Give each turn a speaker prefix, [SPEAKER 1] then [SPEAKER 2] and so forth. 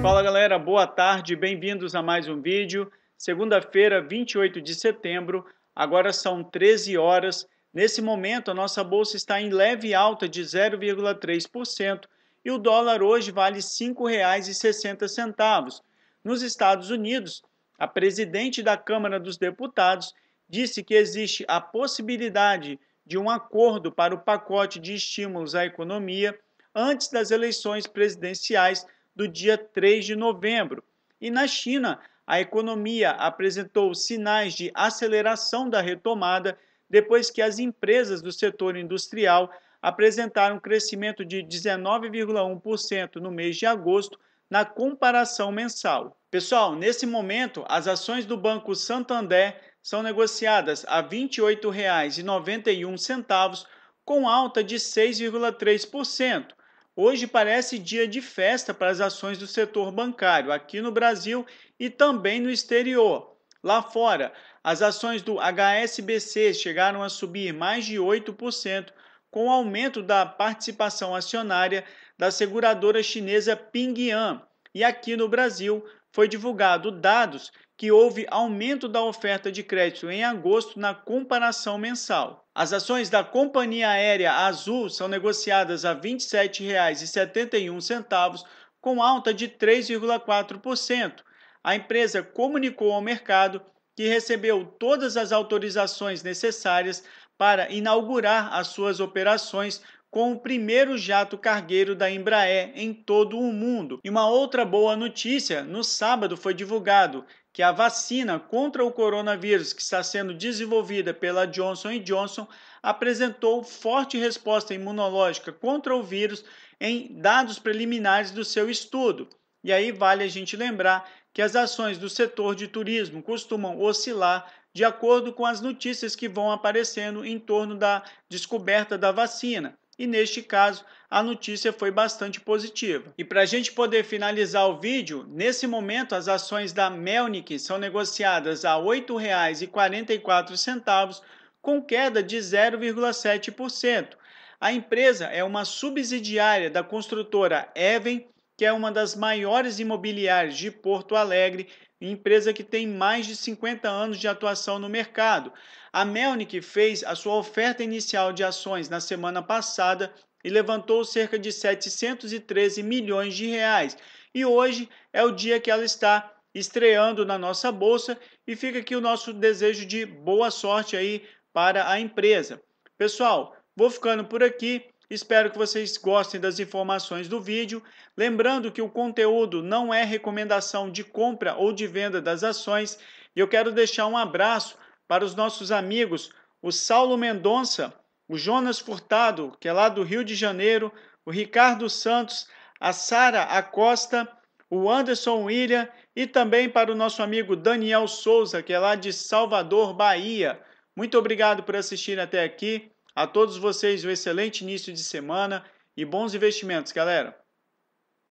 [SPEAKER 1] Fala galera, boa tarde, bem-vindos a mais um vídeo. Segunda-feira, 28 de setembro, agora são 13 horas. Nesse momento, a nossa bolsa está em leve alta de 0,3% e o dólar hoje vale R$ 5,60. Nos Estados Unidos, a presidente da Câmara dos Deputados disse que existe a possibilidade de um acordo para o pacote de estímulos à economia antes das eleições presidenciais do dia 3 de novembro. E na China, a economia apresentou sinais de aceleração da retomada depois que as empresas do setor industrial apresentaram um crescimento de 19,1% no mês de agosto na comparação mensal. Pessoal, nesse momento, as ações do Banco Santander são negociadas a R$ 28,91, com alta de 6,3%. Hoje parece dia de festa para as ações do setor bancário aqui no Brasil e também no exterior. Lá fora, as ações do HSBC chegaram a subir mais de 8%, com o aumento da participação acionária da seguradora chinesa Ping An. E aqui no Brasil, foi divulgado dados que houve aumento da oferta de crédito em agosto na comparação mensal. As ações da companhia aérea Azul são negociadas a R$ 27,71, com alta de 3,4%. A empresa comunicou ao mercado que recebeu todas as autorizações necessárias para inaugurar as suas operações com o primeiro jato cargueiro da Embraer em todo o mundo. E uma outra boa notícia: no sábado foi divulgado que a vacina contra o coronavírus que está sendo desenvolvida pela Johnson Johnson apresentou forte resposta imunológica contra o vírus em dados preliminares do seu estudo. E aí vale a gente lembrar que as ações do setor de turismo costumam oscilar de acordo com as notícias que vão aparecendo em torno da descoberta da vacina e neste caso a notícia foi bastante positiva. E para a gente poder finalizar o vídeo, nesse momento as ações da Melnick são negociadas a R$ 8,44, com queda de 0,7%. A empresa é uma subsidiária da construtora Even que é uma das maiores imobiliárias de Porto Alegre, empresa que tem mais de 50 anos de atuação no mercado. A Melnick fez a sua oferta inicial de ações na semana passada e levantou cerca de 713 milhões de reais. E hoje é o dia que ela está estreando na nossa bolsa e fica aqui o nosso desejo de boa sorte aí para a empresa. Pessoal, vou ficando por aqui. Espero que vocês gostem das informações do vídeo. Lembrando que o conteúdo não é recomendação de compra ou de venda das ações. E eu quero deixar um abraço para os nossos amigos, o Saulo Mendonça, o Jonas Furtado, que é lá do Rio de Janeiro, o Ricardo Santos, a Sara Acosta, o Anderson William e também para o nosso amigo Daniel Souza, que é lá de Salvador, Bahia. Muito obrigado por assistir até aqui. A todos vocês um excelente início de semana e bons investimentos, galera!